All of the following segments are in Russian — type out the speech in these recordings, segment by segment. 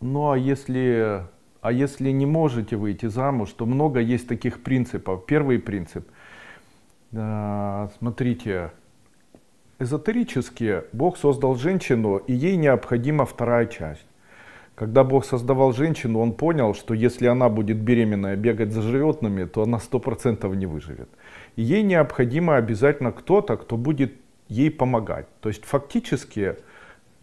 Ну а если, а если не можете выйти замуж, то много есть таких принципов. Первый принцип. Э, смотрите, эзотерически Бог создал женщину, и ей необходима вторая часть. Когда Бог создавал женщину, он понял, что если она будет беременная бегать за животными, то она сто процентов не выживет. И ей необходимо обязательно кто-то, кто будет ей помогать. То есть фактически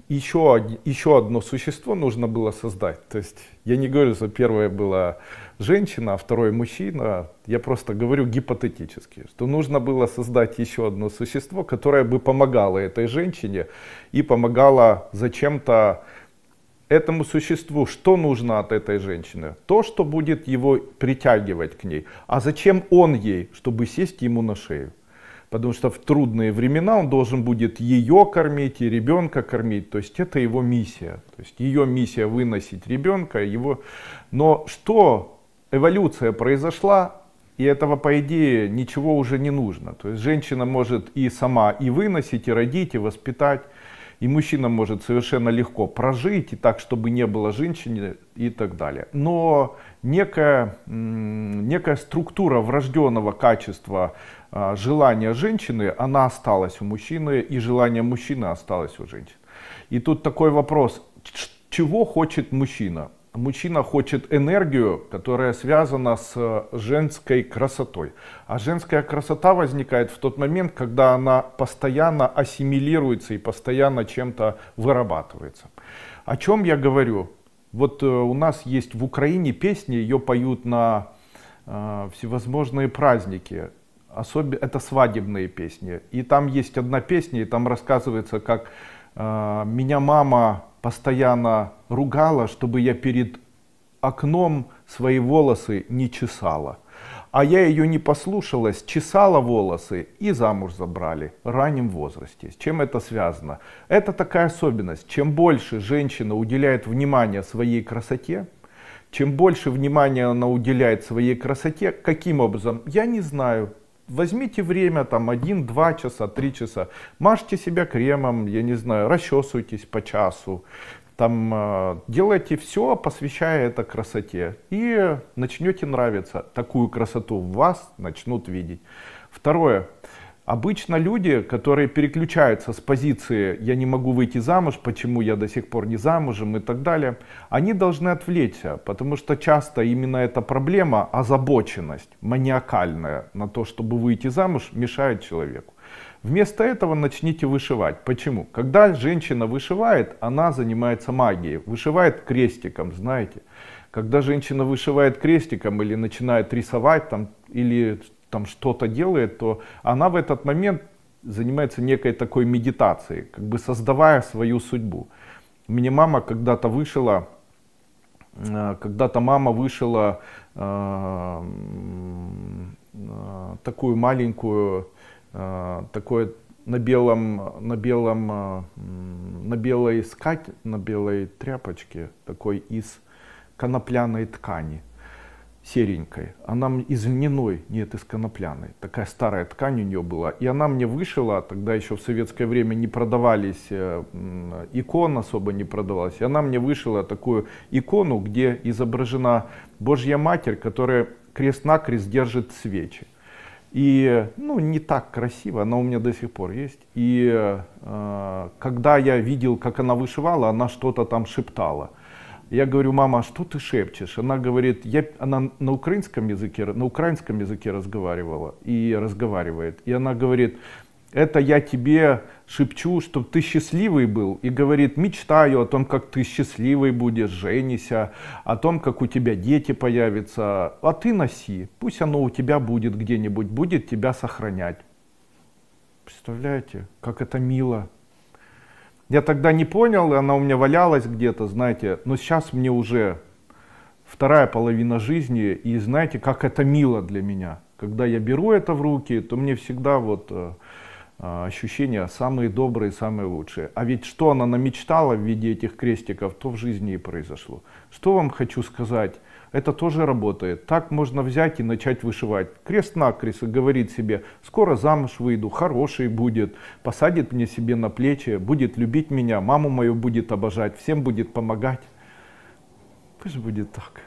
еще, еще одно существо нужно было создать. То есть я не говорю, что первое было женщина, а второе мужчина. Я просто говорю гипотетически, что нужно было создать еще одно существо, которое бы помогало этой женщине и помогало зачем-то этому существу. Что нужно от этой женщины? То, что будет его притягивать к ней. А зачем он ей, чтобы сесть ему на шею? потому что в трудные времена он должен будет ее кормить и ребенка кормить, то есть это его миссия, то есть ее миссия выносить ребенка, его, но что эволюция произошла, и этого, по идее, ничего уже не нужно. То есть женщина может и сама и выносить, и родить, и воспитать. И мужчина может совершенно легко прожить, и так, чтобы не было женщины и так далее. Но некая, некая структура врожденного качества а, желания женщины, она осталась у мужчины, и желание мужчины осталось у женщины. И тут такой вопрос, чего хочет мужчина? А мужчина хочет энергию, которая связана с э, женской красотой. А женская красота возникает в тот момент, когда она постоянно ассимилируется и постоянно чем-то вырабатывается. О чем я говорю? Вот э, у нас есть в Украине песни, ее поют на э, всевозможные праздники. Особ... Это свадебные песни. И там есть одна песня, и там рассказывается, как э, меня мама постоянно ругала, чтобы я перед окном свои волосы не чесала. А я ее не послушалась, чесала волосы и замуж забрали в раннем возрасте. С чем это связано? Это такая особенность. Чем больше женщина уделяет внимания своей красоте, чем больше внимания она уделяет своей красоте, каким образом? Я не знаю, Возьмите время, там, 1 два часа, три часа, мажьте себя кремом, я не знаю, расчесывайтесь по часу, там, э, делайте все, посвящая это красоте, и начнете нравиться. Такую красоту в вас начнут видеть. Второе. Обычно люди, которые переключаются с позиции «я не могу выйти замуж», «почему я до сих пор не замужем» и так далее, они должны отвлечься, потому что часто именно эта проблема, озабоченность маниакальная на то, чтобы выйти замуж, мешает человеку. Вместо этого начните вышивать. Почему? Когда женщина вышивает, она занимается магией, вышивает крестиком, знаете. Когда женщина вышивает крестиком или начинает рисовать там, или там что-то делает, то она в этот момент занимается некой такой медитацией, как бы создавая свою судьбу. Мне мама когда-то вышила, э, когда-то мама вышила э, э, такую маленькую, такое на белом, на белом, на белой скать, на белой тряпочке, такой из конопляной ткани серенькой. Она из льняной, нет, из конопляной. Такая старая ткань у нее была. И она мне вышила, тогда еще в советское время не продавались, э, икон особо не продавалась. И она мне вышила такую икону, где изображена Божья Матерь, которая крест-накрест держит свечи. И, ну, не так красиво, она у меня до сих пор есть. И э, когда я видел, как она вышивала, она что-то там шептала. Я говорю, мама, а что ты шепчешь? Она говорит, я, она на украинском языке, на украинском языке разговаривала и разговаривает. И она говорит, это я тебе шепчу, чтобы ты счастливый был. И говорит, мечтаю о том, как ты счастливый будешь, женися, о том, как у тебя дети появятся. А ты носи, пусть оно у тебя будет где-нибудь, будет тебя сохранять. Представляете, как это мило. Я тогда не понял, и она у меня валялась где-то, знаете, но сейчас мне уже вторая половина жизни, и знаете, как это мило для меня. Когда я беру это в руки, то мне всегда вот э, а, ощущения самые добрые, самые лучшие. А ведь что она намечтала в виде этих крестиков, то в жизни и произошло. Что вам хочу сказать? Это тоже работает. Так можно взять и начать вышивать. крест на крест и говорит себе, скоро замуж выйду, хороший будет, посадит мне себе на плечи, будет любить меня, маму мою будет обожать, всем будет помогать. Пусть будет так.